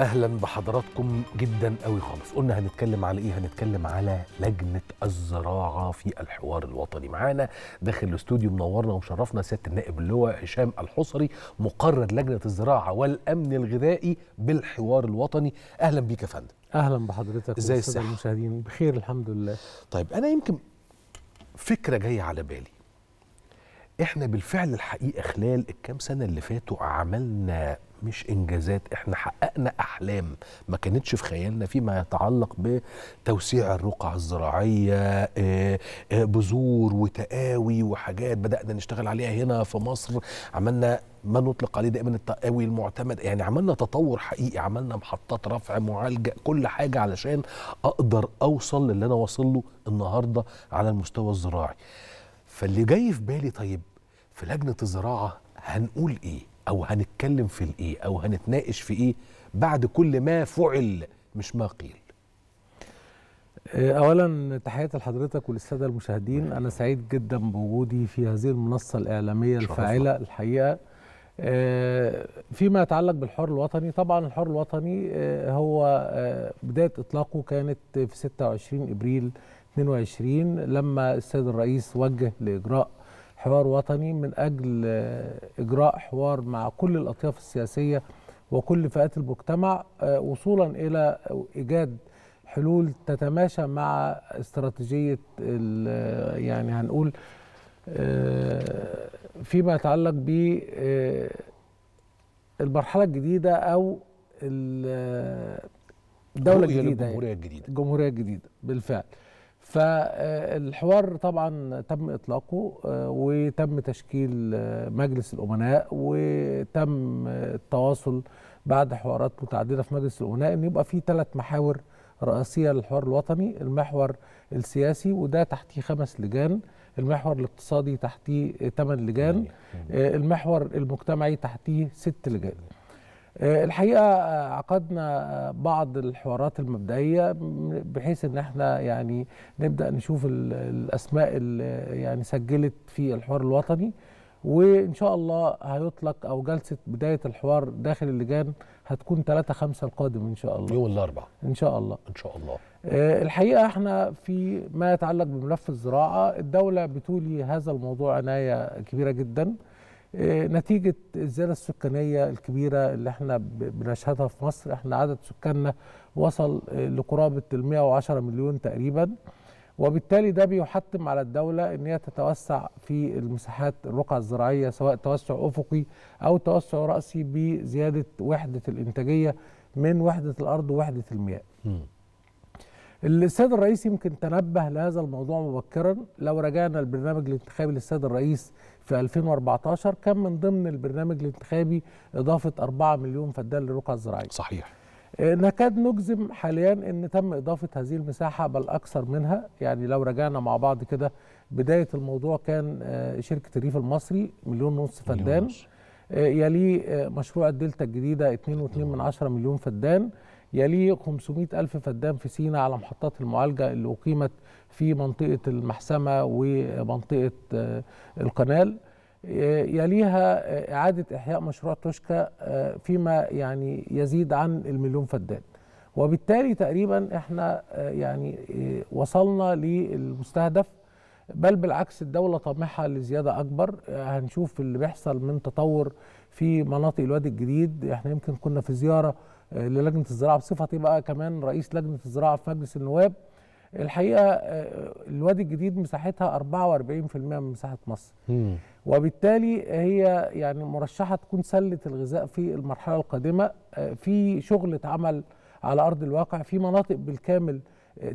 اهلا بحضراتكم جدا قوي خالص قلنا هنتكلم على ايه هنتكلم على لجنه الزراعه في الحوار الوطني معانا داخل الاستوديو منورنا ومشرفنا سياده النائب اللواء هشام الحصري مقرر لجنه الزراعه والامن الغذائي بالحوار الوطني اهلا بيك يا فندم اهلا بحضرتك ازاي المشاهدين بخير الحمد لله طيب انا يمكن فكره جايه على بالي احنا بالفعل الحقيقه خلال الكام سنه اللي فاتوا عملنا مش انجازات احنا حققنا احلام ما كانتش في خيالنا فيما يتعلق بتوسيع الرقعه الزراعيه آه، آه، بذور وتقاوي وحاجات بدانا نشتغل عليها هنا في مصر عملنا ما نطلق عليه دائما التقاوي المعتمد يعني عملنا تطور حقيقي عملنا محطات رفع معالجه كل حاجه علشان اقدر اوصل للي انا واصل له النهارده على المستوى الزراعي فاللي جاي في بالي طيب في لجنه الزراعه هنقول ايه او هنتكلم في الايه او هنتناقش في ايه بعد كل ما فعل مش ما قيل آه، اولا تحياتي لحضرتك وللساده المشاهدين انا سعيد جدا بوجودي في هذه المنصه الاعلاميه الفاعله الحقيقه آه، فيما يتعلق بالحر الوطني طبعا الحر الوطني آه، هو بدايه اطلاقه كانت في 26 ابريل 22 لما السيد الرئيس وجه لاجراء حوار وطني من أجل آه، إجراء حوار مع كل الأطياف السياسية وكل فئات المجتمع آه، وصولا إلى إيجاد حلول تتماشى مع استراتيجية آه، يعني هنقول فيما يتعلق ب المرحلة الجديدة أو الدولة الجديدة الجمهورية يعني. الجديدة الجمهورية الجديدة بالفعل فالحوار طبعا تم اطلاقه آه، وتم تشكيل آه، مجلس الامناء وتم آه، التواصل بعد حوارات متعدده في مجلس الامناء ان يبقى في ثلاث محاور رئيسيه للحوار الوطني المحور السياسي وده تحتيه خمس لجان المحور الاقتصادي تحتيه ثمان لجان المحور المجتمعي تحتيه ست لجان آه، الحقيقه آه، عقدنا آه، بعض الحوارات المبدئيه بحيث ان احنا يعني نبدا نشوف الاسماء اللي يعني سجلت في الحوار الوطني وان شاء الله هيطلق او جلسه بدايه الحوار داخل اللجان هتكون 3 5 القادم ان شاء الله يوم الاربعاء ان شاء الله ان شاء الله الحقيقه احنا في ما يتعلق بملف الزراعه الدوله بتولي هذا الموضوع عنايه كبيره جدا آه، نتيجة الزيادة السكانية الكبيرة اللي احنا بنشهدها في مصر احنا عدد سكاننا وصل آه، لقرابة ال 110 مليون تقريبا وبالتالي ده بيحتم على الدولة ان هي تتوسع في المساحات الرقعة الزراعية سواء توسع افقي او توسع رأسي بزيادة وحدة الانتاجية من وحدة الارض ووحدة المياه. السيد الرئيس يمكن تنبه لهذا الموضوع مبكرا لو رجعنا البرنامج الانتخابي للسيد الرئيس في 2014 كان من ضمن البرنامج الانتخابي إضافة 4 مليون فدان للرقعة الزراعية صحيح آه، نكاد نجزم حاليا ان تم اضافه هذه المساحه بل اكثر منها يعني لو رجعنا مع بعض كده بدايه الموضوع كان آه، شركه الريف المصري مليون ونص فدان آه، يليه مشروع الدلتا الجديده 2.2 من 10 مليون فدان يليه 500 ألف فدان في سينا على محطات المعالجة اللي أقيمت في منطقة المحسمة ومنطقة آه، القنال آه، يليها آه، إعادة إحياء مشروع توشكا فيما يعني يزيد عن المليون فدان وبالتالي تقريبا احنا يعني وصلنا للمستهدف بل بالعكس الدولة طامحة لزيادة أكبر هنشوف اللي بيحصل من تطور في مناطق الوادي الجديد احنا يمكن كنا في زيارة للجنه الزراعه بصفتي بقى كمان رئيس لجنه الزراعه في مجلس النواب الحقيقه آه، الوادي الجديد مساحتها 44% من مساحه مصر وبالتالي هي يعني مرشحه تكون سله الغذاء في المرحله القادمه آه، في شغل اتعمل على ارض الواقع في مناطق بالكامل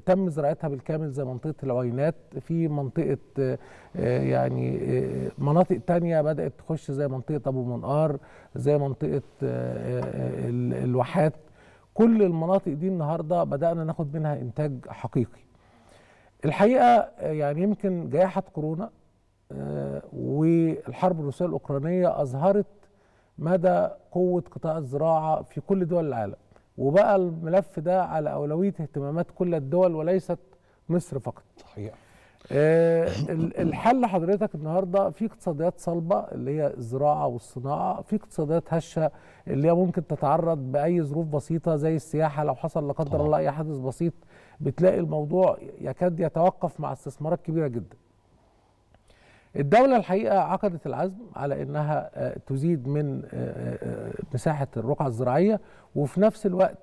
تم زراعتها بالكامل زي منطقه العوينات في منطقه آه، يعني آه، مناطق تانية بدات تخش زي منطقه ابو منقار زي منطقه آه، الواحات كل المناطق دي النهارده بدانا ناخد منها انتاج حقيقي الحقيقه يعني يمكن جائحه كورونا والحرب الروسيه الاوكرانيه اظهرت مدى قوه قطاع الزراعه في كل دول العالم وبقى الملف ده على أولوية اهتمامات كل الدول وليست مصر فقط صحيح آه الحل حضرتك النهارده في اقتصاديات صلبه اللي هي الزراعه والصناعه، في اقتصاديات هشه اللي هي ممكن تتعرض باي ظروف بسيطه زي السياحه لو حصل لا قدر الله اي حادث بسيط بتلاقي الموضوع يكاد يتوقف مع استثمارات كبيره جدا. الدولة الحقيقة عقدت العزم على أنها آه، تزيد من آه، آه، مساحة الرقعة الزراعية وفي نفس الوقت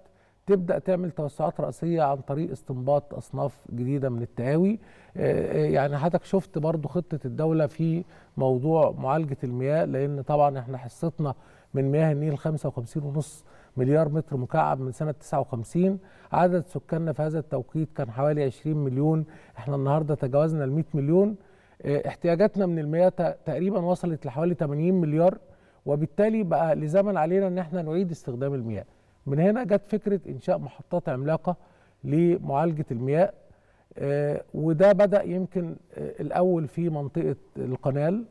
تبدأ تعمل توسعات رأسية عن طريق استنباط أصناف جديدة من التعاوي يعني حضرتك شفت برضو خطة الدولة في موضوع معالجة المياه لأن طبعا احنا حصتنا من مياه النيل 55.5 مليار متر مكعب من سنة 59 عدد سكاننا في هذا التوقيت كان حوالي 20 مليون احنا النهاردة تجاوزنا ال 100 مليون آه، احتياجاتنا من المياه تقريبا وصلت لحوالي 80 مليار وبالتالي بقى لزمن علينا ان احنا نعيد استخدام المياه من هنا جت فكره انشاء محطات عملاقه لمعالجه المياه آه، وده بدا يمكن آه، الاول في منطقه القنال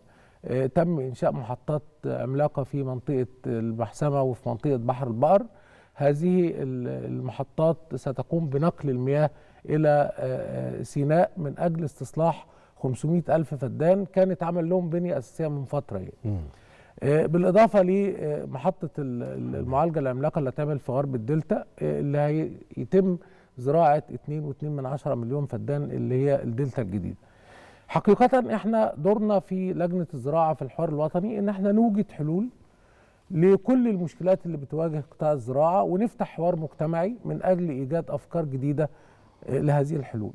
تم انشاء محطات عملاقه في منطقه المحسمه وفي منطقه بحر البقر هذه المحطات ستقوم بنقل المياه الى سيناء من اجل استصلاح 500 ألف فدان كانت عمل لهم بنية أساسية من فترة يعني. آه، بالإضافة لمحطة آه، المعالجة العملاقة اللي هتعمل في غرب الدلتا آه، اللي هيتم زراعة 2.2 من مليون فدان اللي هي الدلتا الجديدة حقيقة احنا دورنا في لجنة الزراعة في الحوار الوطني ان احنا نوجد حلول لكل المشكلات اللي بتواجه قطاع الزراعة ونفتح حوار مجتمعي من أجل إيجاد أفكار جديدة لهذه الحلول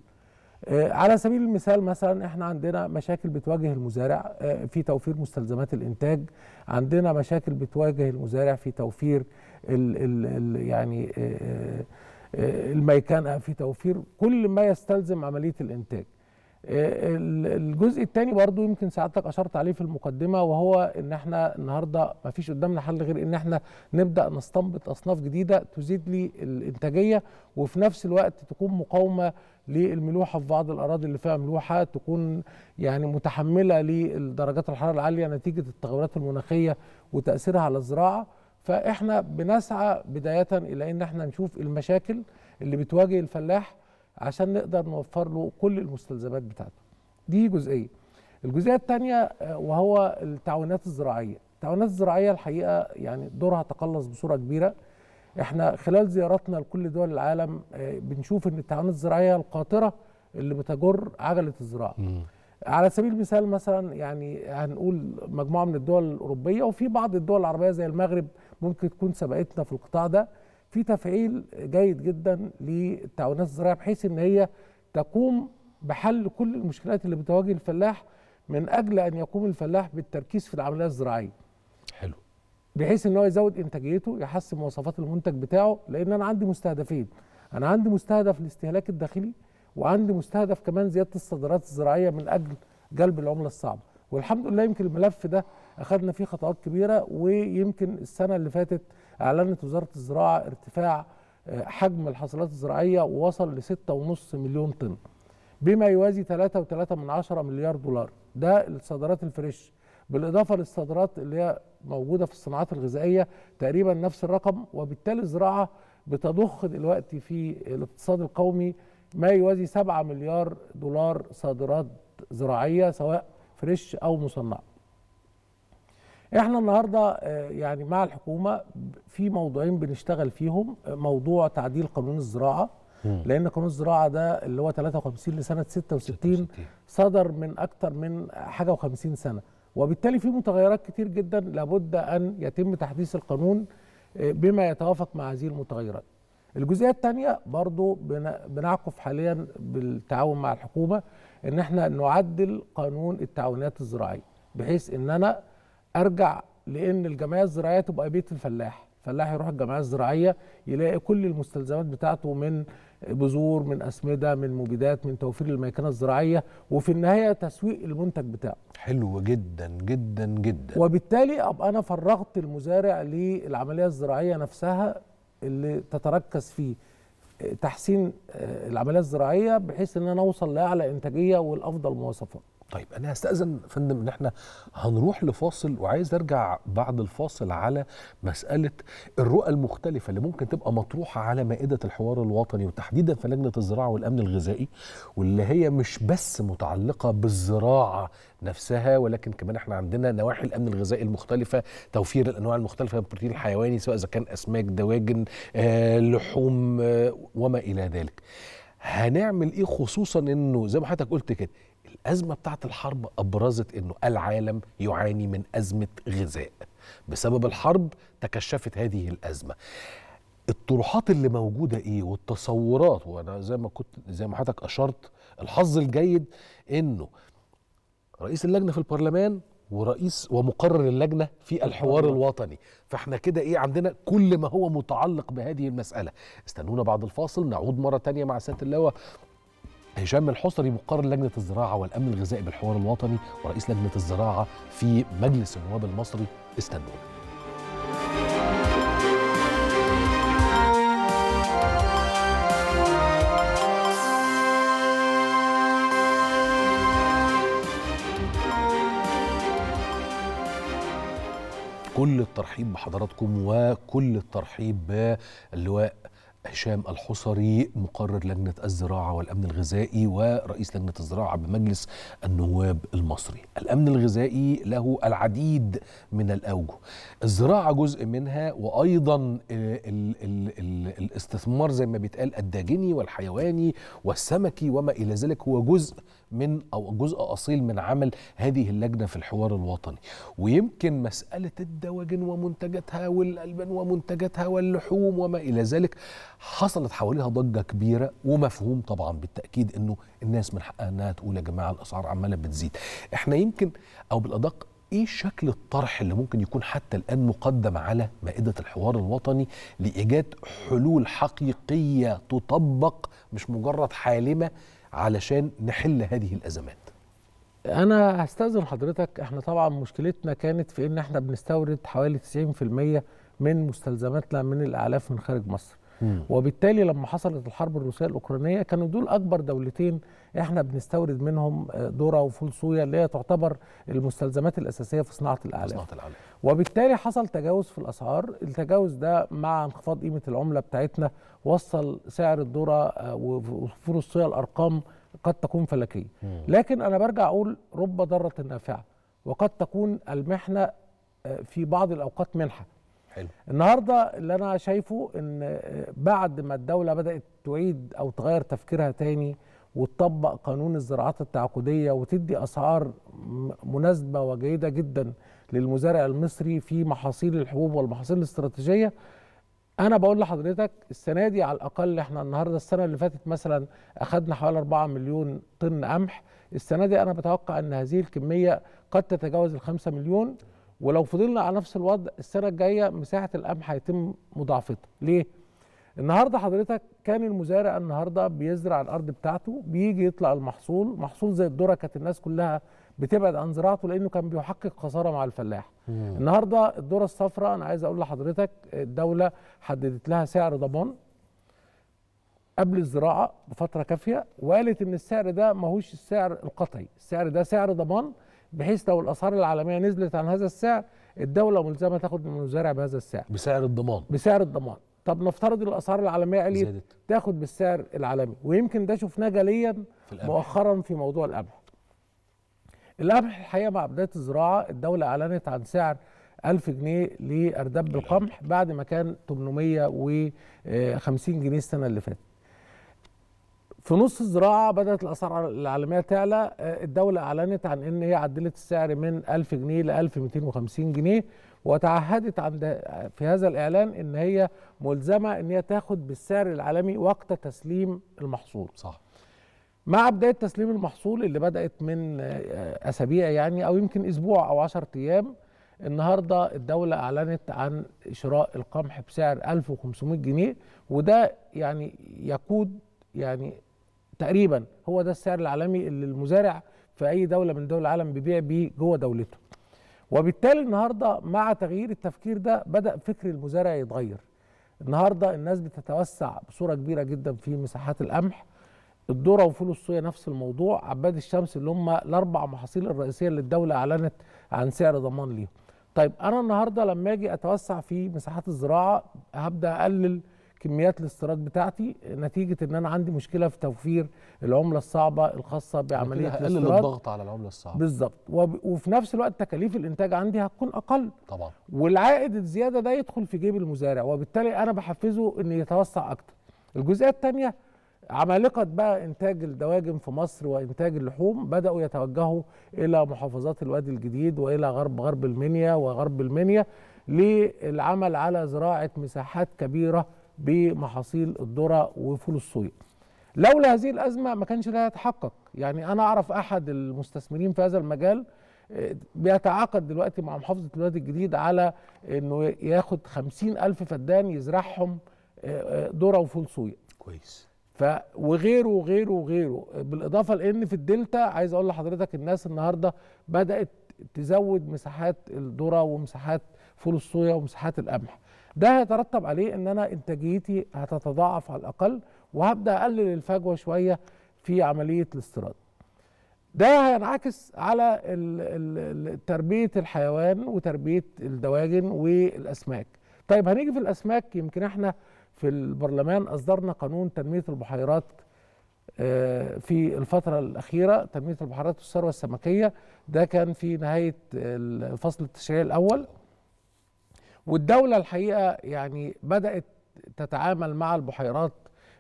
آه، على سبيل المثال مثلا احنا عندنا مشاكل بتواجه المزارع آه، في توفير مستلزمات الانتاج عندنا مشاكل بتواجه المزارع في توفير الـ الـ الـ يعني آه، الميكان في توفير كل ما يستلزم عمليه الانتاج آه، الجزء الثاني برضو يمكن سعادتك اشرت عليه في المقدمه وهو ان احنا النهارده ما فيش قدامنا حل غير ان احنا نبدا نستنبط اصناف جديده تزيد لي الانتاجيه وفي نفس الوقت تكون مقاومه للملوحه في بعض الاراضي اللي فيها ملوحه تكون يعني متحمله لدرجات الحراره العاليه نتيجه التغيرات المناخيه وتاثيرها على الزراعه فاحنا بنسعى بدايه الى ان احنا نشوف المشاكل اللي بتواجه الفلاح عشان نقدر نوفر له كل المستلزمات بتاعته دي جزئيه الجزئيه الثانيه آه، وهو التعاونات الزراعيه التعاونات الزراعيه الحقيقه يعني دورها تقلص بصوره كبيره احنا خلال زياراتنا لكل دول العالم آه، بنشوف ان التعاونات الزراعيه القاطره اللي بتجر عجله الزراعه على سبيل المثال مثلا يعني هنقول مجموعه من الدول الاوروبيه وفي بعض الدول العربيه زي المغرب ممكن تكون سبقتنا في القطاع ده في تفعيل جيد جدا للتعاونات الزراعيه بحيث ان هي تقوم بحل كل المشكلات اللي بتواجه الفلاح من اجل ان يقوم الفلاح بالتركيز في العمليه الزراعيه. حلو. بحيث ان هو يزود انتاجيته، يحسن مواصفات المنتج بتاعه، لان انا عندي مستهدفين، انا عندي مستهدف الاستهلاك الداخلي وعندي مستهدف كمان زياده الصادرات الزراعيه من اجل جلب العمله الصعبه، والحمد لله يمكن الملف ده اخذنا فيه خطوات كبيره ويمكن السنه اللي فاتت أعلنت وزارة الزراعة ارتفاع آه، حجم الحصيلات الزراعية ووصل ل 6.5 مليون طن بما يوازي 3.3 مليار دولار ده الصادرات الفريش بالإضافة للصادرات اللي هي موجودة في الصناعات الغذائية تقريبا نفس الرقم وبالتالي الزراعة بتضخ دلوقتي في الاقتصاد القومي ما يوازي 7 مليار دولار صادرات زراعية سواء فريش أو مصنعة احنا النهارده آه، يعني مع الحكومه في موضوعين بنشتغل فيهم آه، موضوع تعديل قانون الزراعه لان قانون الزراعه ده اللي هو 53 لسنه 66 صدر من اكتر من حاجه و50 سنه وبالتالي في متغيرات كتير جدا لابد ان يتم تحديث القانون آه، بما يتوافق مع هذه المتغيرات الجزئيه الثانيه برضو بنعقف حاليا بالتعاون مع الحكومه ان احنا نعدل قانون التعاونات الزراعيه بحيث ان انا ارجع لان الجمعيه الزراعيه تبقى بيت الفلاح الفلاح يروح الجمعيه الزراعيه يلاقي كل المستلزمات بتاعته من بذور من اسمده من مبيدات من توفير الميكنه الزراعيه وفي النهايه تسويق المنتج بتاعه حلو جدا جدا جدا وبالتالي ابقى انا فرغت المزارع للعمليه الزراعيه نفسها اللي تتركز فيه تحسين آه، العمليه الزراعيه بحيث ان انا اوصل لاعلى انتاجيه والافضل مواصفات. طيب انا هستاذن فندم ان احنا هنروح لفاصل وعايز ارجع بعد الفاصل على مساله الرؤى المختلفه اللي ممكن تبقى مطروحه على مائده الحوار الوطني وتحديدا في لجنه الزراعه والامن الغذائي واللي هي مش بس متعلقه بالزراعه نفسها ولكن كمان احنا عندنا نواحي الامن الغذائي المختلفه توفير الانواع المختلفه من البروتين الحيواني سواء اذا كان اسماك دواجن آه، لحوم آه، وما الى ذلك هنعمل ايه خصوصا انه زي ما حضرتك قلت كده الازمه بتاعه الحرب ابرزت انه العالم يعاني من ازمه غذاء بسبب الحرب تكشفت هذه الازمه الطروحات اللي موجوده ايه والتصورات وانا زي ما كنت زي ما حضرتك اشرت الحظ الجيد انه رئيس اللجنه في البرلمان ورئيس ومقرر اللجنه في الحوار أيوة. الوطني فاحنا كده ايه عندنا كل ما هو متعلق بهذه المساله استنونا بعد الفاصل نعود مره تانية مع سياده اللواء هشام الحصري مقرر لجنه الزراعه والامن الغذائي بالحوار الوطني ورئيس لجنه الزراعه في مجلس النواب المصري استنونا كل الترحيب بحضراتكم وكل الترحيب باللواء هشام الحصري مقرر لجنة الزراعة والأمن الغذائي ورئيس لجنة الزراعة بمجلس النواب المصري الأمن الغذائي له العديد من الأوجه الزراعة جزء منها وأيضا الـ الـ الـ الاستثمار زي ما بيتقال الداجني والحيواني والسمكي وما إلى ذلك هو جزء من او جزء اصيل من عمل هذه اللجنه في الحوار الوطني ويمكن مساله الدواجن ومنتجاتها والالبان ومنتجاتها واللحوم وما الى ذلك حصلت حواليها ضجه كبيره ومفهوم طبعا بالتاكيد انه الناس من حقها انها تقول يا جماعه الاسعار عماله بتزيد احنا يمكن او بالادق ايه شكل الطرح اللي ممكن يكون حتى الان مقدم على مائده الحوار الوطني لايجاد حلول حقيقيه تطبق مش مجرد حالمه علشان نحل هذه الازمات انا هستاذن حضرتك احنا طبعا مشكلتنا كانت في ان احنا بنستورد حوالي 90% من مستلزماتنا من الاعلاف من خارج مصر وبالتالي لما حصلت الحرب الروسيه الاوكرانيه كانوا دول اكبر دولتين احنا بنستورد منهم آه، ذره وفول صويا اللي هي تعتبر المستلزمات الاساسيه في صناعه الاعلام صناعه الاعلام وبالتالي حصل تجاوز في الاسعار التجاوز ده مع انخفاض قيمه العمله بتاعتنا وصل سعر الذره آه، وفول الصويا الارقام قد تكون فلكيه لكن انا برجع اقول رب ضره نافعه وقد تكون المحنه آه، في بعض الاوقات منحه حلو. النهارده اللي انا شايفه ان بعد ما الدوله بدات تعيد او تغير تفكيرها تاني وتطبق قانون الزراعات التعاقديه وتدي اسعار مناسبه وجيده جدا للمزارع المصري في محاصيل الحبوب والمحاصيل الاستراتيجيه انا بقول لحضرتك السنه دي على الاقل احنا النهارده السنه اللي فاتت مثلا اخذنا حوالي 4 مليون طن قمح السنه دي انا بتوقع ان هذه الكميه قد تتجاوز ال 5 مليون ولو فضلنا على نفس الوضع السنه الجايه مساحه القمح هيتم مضاعفتها ليه النهارده حضرتك كان المزارع النهارده بيزرع الارض بتاعته بيجي يطلع المحصول محصول زي الذره كانت الناس كلها بتبعد عن زراعته لانه كان بيحقق خساره مع الفلاح مم. النهارده الذره الصفراء انا عايز اقول لحضرتك الدوله حددت لها سعر ضمان قبل الزراعه بفتره كافيه وقالت ان السعر ده ماهوش السعر القطعي السعر ده سعر ضمان بحيث لو الاسعار العالميه نزلت عن هذا السعر الدوله ملزمه تاخد من المزارع بهذا السعر بسعر الضمان بسعر الضمان طب نفترض الاسعار العالميه عليت زادت. تاخد بالسعر العالمي ويمكن ده شفناه جليا في مؤخرا في موضوع القمح القمح الحقيقه مع بدايه الزراعه الدوله اعلنت عن سعر 1000 جنيه لاردب القمح بعد ما كان 850 جنيه السنه اللي فاتت في نص الزراعه بدات الاسعار العالميه تعلى آه، الدوله اعلنت عن ان هي عدلت السعر من 1000 جنيه ل 1250 جنيه وتعهدت عند في هذا الاعلان ان هي ملزمه ان هي تاخد بالسعر العالمي وقت تسليم المحصول صح مع بدايه تسليم المحصول اللي بدات من آه، اسابيع يعني او يمكن اسبوع او 10 ايام النهارده الدوله اعلنت عن شراء القمح بسعر 1500 جنيه وده يعني يقود يعني تقريبا هو ده السعر العالمي اللي المزارع في اي دوله من دول العالم بيبيع بيه جوه دولته وبالتالي النهارده مع تغيير التفكير ده بدا فكر المزارع يتغير النهارده الناس بتتوسع بصوره كبيره جدا في مساحات القمح الذره وفول الصويا نفس الموضوع عباد الشمس اللي هم الاربع محاصيل الرئيسيه اللي الدوله اعلنت عن سعر ضمان ليهم طيب انا النهارده لما اجي اتوسع في مساحات الزراعه هبدا اقلل كميات الاستيراد بتاعتي نتيجه ان انا عندي مشكله في توفير العمله الصعبه الخاصه يعني بعمليه الاستيراد هقلل الضغط على العمله الصعبه بالظبط وفي نفس الوقت تكاليف الانتاج عندي هتكون اقل طبعا والعائد الزياده ده يدخل في جيب المزارع وبالتالي انا بحفزه ان يتوسع اكتر الجزئيه الثانيه عمالقة بقى إنتاج الدواجن في مصر وإنتاج اللحوم بدأوا يتوجهوا إلى محافظات الوادي الجديد وإلى غرب غرب المنيا وغرب المنيا للعمل على زراعة مساحات كبيرة بمحاصيل الذره وفول الصويا لولا هذه الازمه ما كانش ده يتحقق يعني انا اعرف احد المستثمرين في هذا المجال آه، بيتعاقد دلوقتي مع محافظه الوادي الجديد على انه ياخد خمسين الف فدان يزرعهم آه، آه، ذره وفول صويا كويس ف وغيره وغيره وغيره بالاضافه لان في الدلتا عايز اقول لحضرتك الناس النهارده بدات تزود مساحات الذره ومساحات فول الصويا ومساحات القمح ده هيترتب عليه ان انا انتاجيتي هتتضاعف على الاقل وهبدا اقلل الفجوه شويه في عمليه الاستيراد ده هينعكس على تربيه الحيوان وتربيه الدواجن والاسماك طيب هنيجي في الاسماك يمكن احنا في البرلمان اصدرنا قانون تنميه البحيرات آه، في الفترة الأخيرة تنمية البحيرات والثروة السمكية ده كان في نهاية الفصل التشريعي الأول والدولة الحقيقة يعني بدأت تتعامل مع البحيرات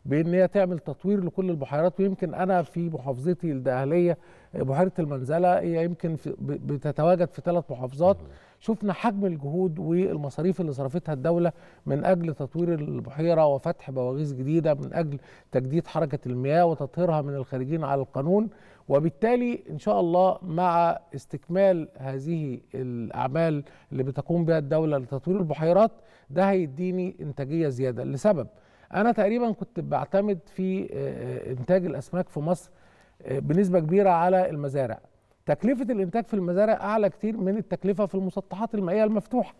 بان هي تعمل تطوير لكل البحيرات ويمكن انا في محافظتي الدهلية بحيره المنزله هي يمكن بتتواجد في ثلاث محافظات شفنا حجم الجهود والمصاريف اللي صرفتها الدوله من اجل تطوير البحيره وفتح بواغيث جديده من اجل تجديد حركه المياه وتطهيرها من الخارجين على القانون وبالتالي ان شاء الله مع استكمال هذه الاعمال اللي بتقوم بها الدوله لتطوير البحيرات ده هيديني انتاجيه زياده لسبب انا تقريبا كنت بعتمد في آه، آه، انتاج الاسماك في مصر آه، بنسبه كبيره على المزارع تكلفه الانتاج في المزارع اعلى كتير من التكلفه في المسطحات المائيه المفتوحه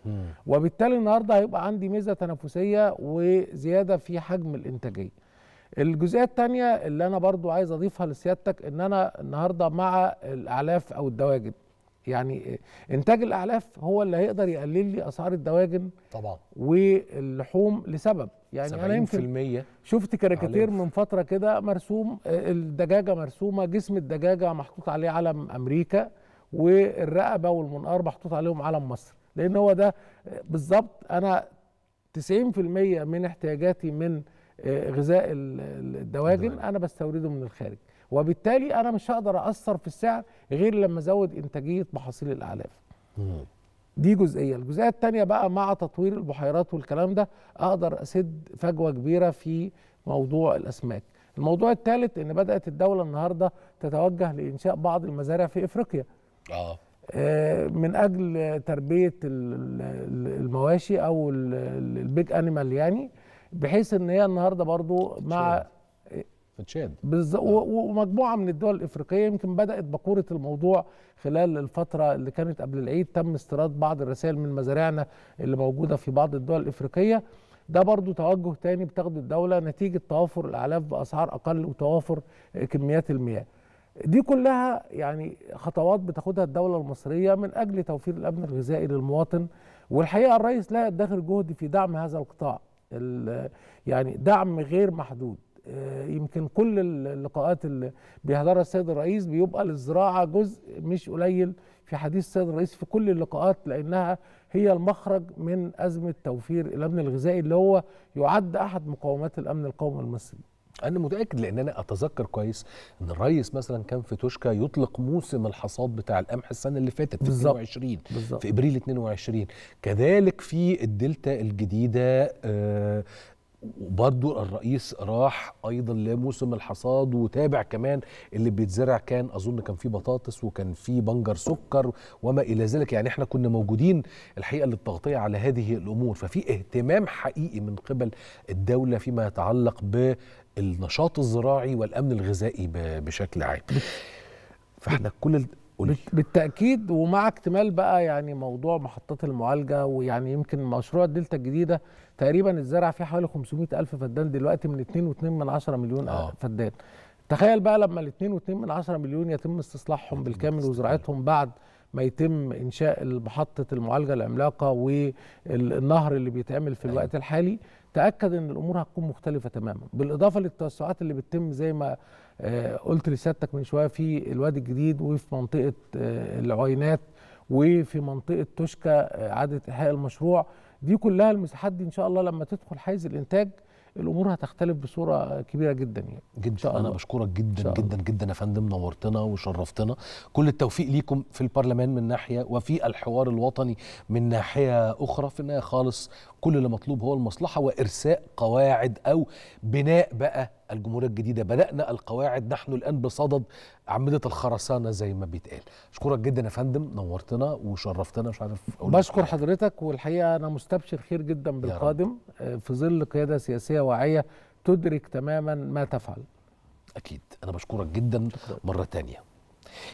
وبالتالي النهارده هيبقى عندي ميزه تنافسيه وزياده في حجم الانتاجيه الجزئيه الثانيه اللي انا برضو عايز اضيفها لسيادتك ان انا النهارده مع الاعلاف او الدواجن يعني انتاج الاعلاف هو اللي هيقدر يقلل لي اسعار الدواجن طبعا واللحوم لسبب يعني انا يمكن شفت كاريكاتير من فتره كده مرسوم الدجاجه مرسومه جسم الدجاجه محطوط عليه علم امريكا والرقبه والمنقار محطوط عليهم علم مصر لان هو ده بالظبط انا 90% من احتياجاتي من آه، غذاء الدواجن انا بستورده من الخارج وبالتالي انا مش هقدر اثر في السعر غير لما ازود انتاجيه محاصيل الاعلاف دي جزئيه الجزئيه الثانيه بقى مع تطوير البحيرات والكلام ده اقدر اسد فجوه كبيره في موضوع الاسماك الموضوع الثالث ان بدات الدوله النهارده تتوجه لانشاء بعض المزارع في افريقيا آه. آه، من اجل تربيه المواشي او البيج انيمال يعني بحيث ان هي النهارده برضو مع تشاد نعم. ومجموعه من الدول الافريقيه يمكن بدات بكوره الموضوع خلال الفتره اللي كانت قبل العيد تم استيراد بعض الرسائل من مزارعنا اللي موجوده في بعض الدول الافريقيه ده برضو توجه تاني بتاخده الدوله نتيجه توافر الاعلاف باسعار اقل وتوافر كميات المياه دي كلها يعني خطوات بتاخدها الدوله المصريه من اجل توفير الامن الغذائي للمواطن والحقيقه الرئيس لا يدخر جهد في دعم هذا القطاع يعني دعم غير محدود آه، يمكن كل اللقاءات اللي بيحضرها السيد الرئيس بيبقى للزراعه جزء مش قليل في حديث السيد الرئيس في كل اللقاءات لانها هي المخرج من ازمه توفير الامن الغذائي اللي هو يعد احد مقومات الامن القومي المصري أنا متأكد لأن أنا أتذكر كويس إن الريس مثلا كان في توشكا يطلق موسم الحصاد بتاع القمح السنة اللي فاتت في 22 بالزبط. في إبريل 22 كذلك في الدلتا الجديدة آه وبرضو الرئيس راح ايضا لموسم الحصاد وتابع كمان اللي بيتزرع كان اظن كان في بطاطس وكان في بنجر سكر وما الى ذلك يعني احنا كنا موجودين الحقيقه للتغطيه على هذه الامور ففي اهتمام حقيقي من قبل الدوله فيما يتعلق ب النشاط الزراعي والامن الغذائي بشكل عام فاحنا كل بالتاكيد ومع اكتمال بقى يعني موضوع محطات المعالجه ويعني يمكن مشروع الدلتا الجديده تقريبا اتزرع فيه حوالي 500 الف فدان دلوقتي من 2.2 من مليون آه. فدان تخيل بقى لما ال 2.2 من مليون يتم استصلاحهم بالكامل وزراعتهم بعد ما يتم انشاء محطه المعالجه العملاقه والنهر اللي بيتعمل في أيوه. الوقت الحالي تاكد ان الامور هتكون مختلفه تماما بالاضافه للتوسعات اللي بتتم زي ما آه، قلت لسيادتك من شويه في الوادي الجديد وفي منطقه آه، العوينات وفي منطقه توشكا آه، اعاده احياء المشروع دي كلها المساحات دي ان شاء الله لما تدخل حيز الانتاج الامور هتختلف بصوره كبيره جدا يعني جدا شاء انا بشكرك جدا شاء جدا جدا يا فندم نورتنا وشرفتنا كل التوفيق ليكم في البرلمان من ناحيه وفي الحوار الوطني من ناحيه اخرى في النهايه خالص كل اللي مطلوب هو المصلحه وارساء قواعد او بناء بقى الجمهوريه الجديده بدانا القواعد نحن الان بصدد اعمده الخرسانه زي ما بيتقال اشكرك جدا يا فندم نورتنا وشرفتنا مش عارف بشكر حضرتك والحقيقه انا مستبشر خير جدا بالقادم آه، في ظل قياده سياسيه واعيه تدرك تماما ما تفعل اكيد انا بشكرك جدا مره ثانيه